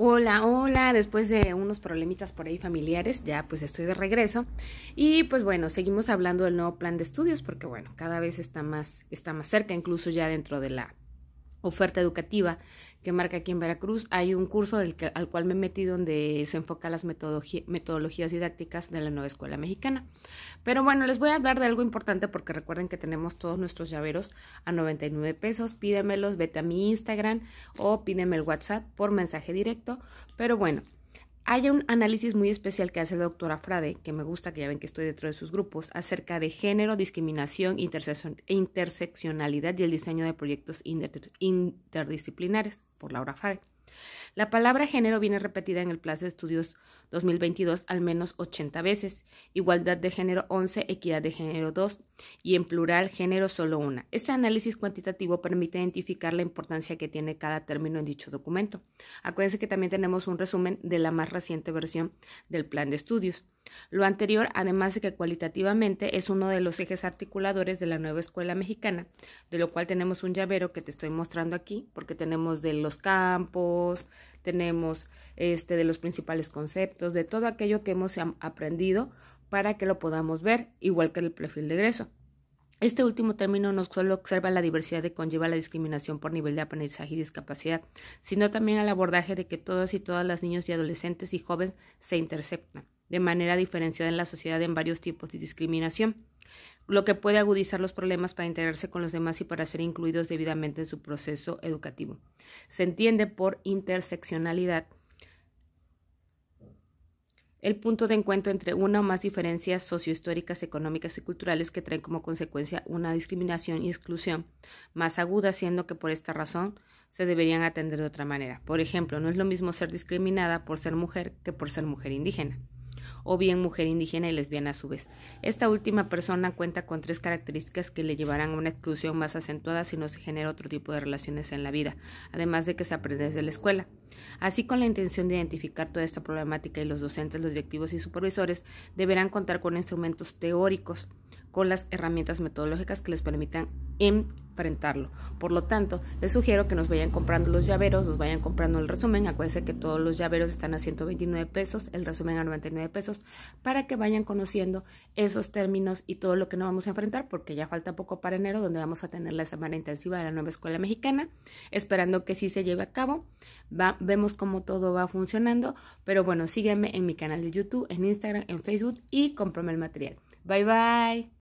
Hola, hola, después de unos problemitas por ahí familiares, ya pues estoy de regreso. Y pues bueno, seguimos hablando del nuevo plan de estudios porque bueno, cada vez está más, está más cerca, incluso ya dentro de la oferta educativa que marca aquí en Veracruz. Hay un curso al, cual me metí donde se enfoca las metodologías didácticas de la nueva escuela mexicana. Pero bueno, les voy a hablar de algo importante porque recuerden que tenemos todos nuestros llaveros a 99 pesos. Pídemelos, vete a mi Instagram o pídeme el WhatsApp por mensaje directo. Pero bueno. Hay un análisis muy especial que hace la doctora Frade, que me gusta, que ya ven que estoy dentro de sus grupos, acerca de género, discriminación, interseccionalidad y el diseño de proyectos interdisciplinares, por Laura Frade. La palabra género viene repetida en el Plan de Estudios 2022 al menos 80 veces, igualdad de género 11, equidad de género 2 y en plural género solo una. Este análisis cuantitativo permite identificar la importancia que tiene cada término en dicho documento. Acuérdense que también tenemos un resumen de la más reciente versión del Plan de Estudios. Lo anterior, además de que cualitativamente es uno de los ejes articuladores de la nueva escuela mexicana, de lo cual tenemos un llavero que te estoy mostrando aquí, porque tenemos de los campos, tenemos este de los principales conceptos, de todo aquello que hemos aprendido para que lo podamos ver, igual que el perfil de egreso. Este último término no solo observa la diversidad que conlleva la discriminación por nivel de aprendizaje y discapacidad, sino también el abordaje de que todos y todas las niños y adolescentes y jóvenes se interceptan de manera diferenciada en la sociedad en varios tipos de discriminación, lo que puede agudizar los problemas para integrarse con los demás y para ser incluidos debidamente en su proceso educativo. Se entiende por interseccionalidad el punto de encuentro entre una o más diferencias sociohistóricas, económicas y culturales que traen como consecuencia una discriminación y exclusión más aguda, siendo que por esta razón se deberían atender de otra manera. Por ejemplo, no es lo mismo ser discriminada por ser mujer que por ser mujer indígena o bien mujer indígena y lesbiana a su vez. Esta última persona cuenta con tres características que le llevarán a una exclusión más acentuada si no se genera otro tipo de relaciones en la vida, además de que se aprende desde la escuela. Así, con la intención de identificar toda esta problemática y los docentes, los directivos y supervisores deberán contar con instrumentos teóricos, con las herramientas metodológicas que les permitan em, enfrentarlo. Por lo tanto, les sugiero que nos vayan comprando los llaveros, nos vayan comprando el resumen. Acuérdense que todos los llaveros están a 129 pesos, el resumen a 99 pesos, para que vayan conociendo esos términos y todo lo que nos vamos a enfrentar, porque ya falta poco para enero, donde vamos a tener la semana intensiva de la nueva escuela mexicana, esperando que sí se lleve a cabo. vemos cómo todo va funcionando, pero bueno, sígueme en mi canal de YouTube, en Instagram, en Facebook y cómprame el material. Bye bye.